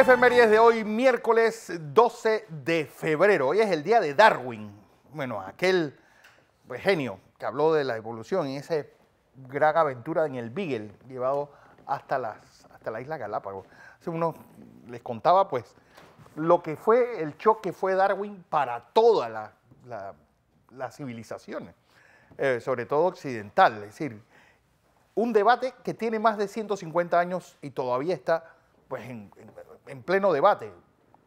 Efemérides de hoy, miércoles 12 de febrero. Hoy es el día de Darwin. Bueno, aquel genio que habló de la evolución y esa gran aventura en el Beagle, llevado hasta, las, la isla Galápagos. Hace uno les contaba, pues, lo que fue el choque fue Darwin para todas la, las civilizaciones, eh, sobre todo occidental. Es decir, un debate que tiene más de 150 años y todavía está pues en, en pleno debate.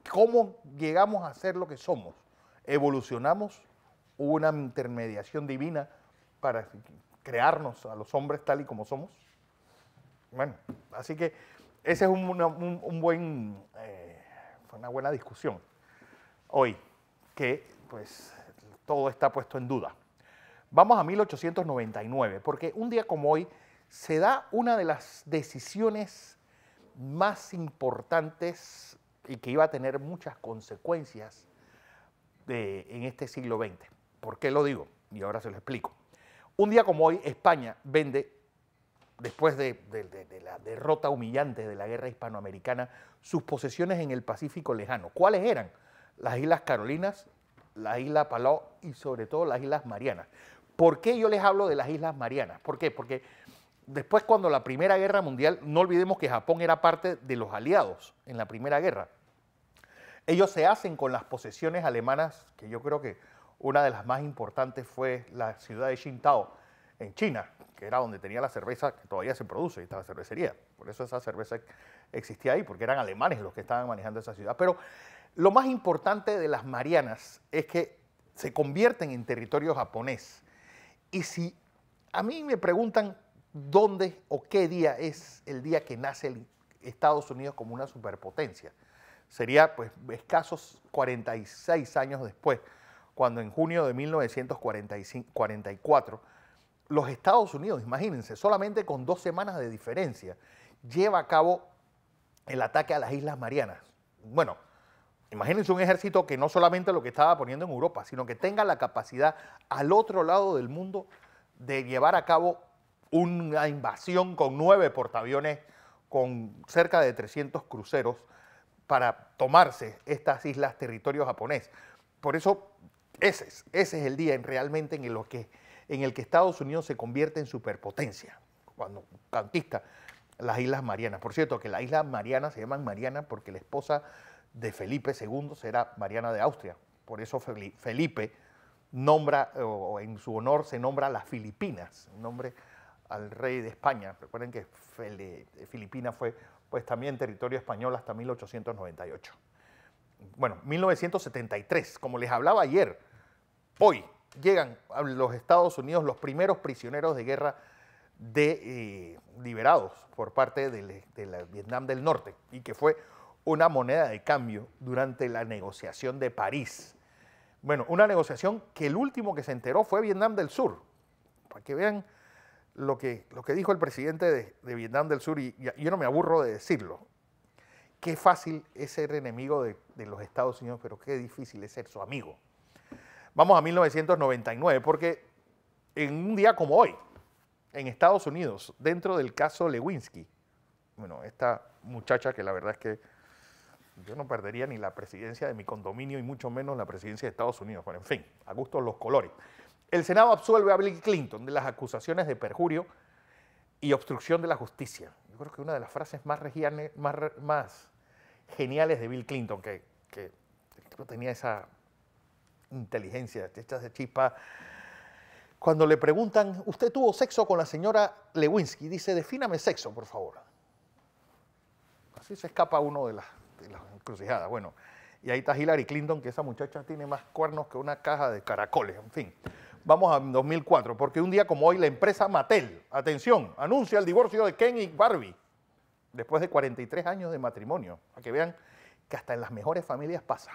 ¿Cómo llegamos a ser lo que somos? ¿Evolucionamos? ¿Hubo una intermediación divina para crearnos a los hombres tal y como somos? Bueno, así que esa es una, un, buen, eh, una buena discusión hoy, que pues todo está puesto en duda. Vamos a 1899, porque un día como hoy se da una de las decisiones más importantes y que iba a tener muchas consecuencias eh, en este siglo XX. ¿Por qué lo digo? Y ahora se lo explico. Un día como hoy, España vende, después de, de la derrota humillante de la guerra hispanoamericana, sus posesiones en el Pacífico lejano. ¿Cuáles eran? Las Islas Carolinas, la Isla Palau y sobre todo las Islas Marianas. ¿Por qué yo les hablo de las Islas Marianas? ¿Por qué? Porque después cuando la Primera Guerra Mundial, no olvidemos que Japón era parte de los aliados en la Primera Guerra. Ellos se hacen con las posesiones alemanas, que yo creo que una de las más importantes fue la ciudad de Shintao, en China, que era donde tenía la cerveza que todavía se produce, y la cervecería. Por eso esa cerveza existía ahí, porque eran alemanes los que estaban manejando esa ciudad. Pero lo más importante de las Marianas es que se convierten en territorio japonés. Y si a mí me preguntan dónde o qué día es el día que nace el Estados Unidos como una superpotencia. Sería pues escasos 46 años después, cuando en junio de 1944 los Estados Unidos, imagínense, solamente con dos semanas de diferencia, lleva a cabo el ataque a las Islas Marianas. Bueno, imagínense un ejército que no solamente lo que estaba poniendo en Europa, sino que tenga la capacidad al otro lado del mundo de llevar a cabo una invasión con nueve portaaviones con cerca de 300 cruceros para tomarse estas islas territorio japonés. Por eso ese es, ese es el día en realmente en el, que, en el que Estados Unidos se convierte en superpotencia, cuando conquista las Islas Marianas. Por cierto, que las Islas Marianas se llaman Mariana porque la esposa de Felipe II será Mariana de Austria. Por eso Felipe nombra, o en su honor se nombra las Filipinas, un nombre al rey de España. Recuerden que Filipinas fue pues también territorio español hasta 1898. Bueno, 1973, como les hablaba ayer, hoy llegan a los Estados Unidos los primeros prisioneros de guerra de, eh, liberados por parte de del Vietnam del Norte y que fue una moneda de cambio durante la negociación de París. Bueno, una negociación que el último que se enteró fue Vietnam del Sur, para que vean lo que, lo que dijo el presidente de, Vietnam del Sur, y, yo no me aburro de decirlo, qué fácil es ser enemigo de, los Estados Unidos, pero qué difícil es ser su amigo. Vamos a 1999, porque en un día como hoy, en Estados Unidos, dentro del caso Lewinsky, bueno, esta muchacha que la verdad es que yo no perdería ni la presidencia de mi condominio y mucho menos la presidencia de Estados Unidos, pero en fin, a gusto los colores. El Senado absuelve a Bill Clinton de las acusaciones de perjurio y obstrucción de la justicia. Yo creo que una de las frases más, geniales de Bill Clinton, que, que tenía esa inteligencia, de chispa. Cuando le preguntan, ¿usted tuvo sexo con la señora Lewinsky? Dice, defíname sexo, por favor. Así se escapa uno de las, de las encrucijadas. Bueno, y ahí está Hillary Clinton, que esa muchacha tiene más cuernos que una caja de caracoles, en fin. Vamos a 2004, porque un día como hoy la empresa Mattel, atención, anuncia el divorcio de Ken y Barbie, después de 43 años de matrimonio, a que vean que hasta en las mejores familias pasa.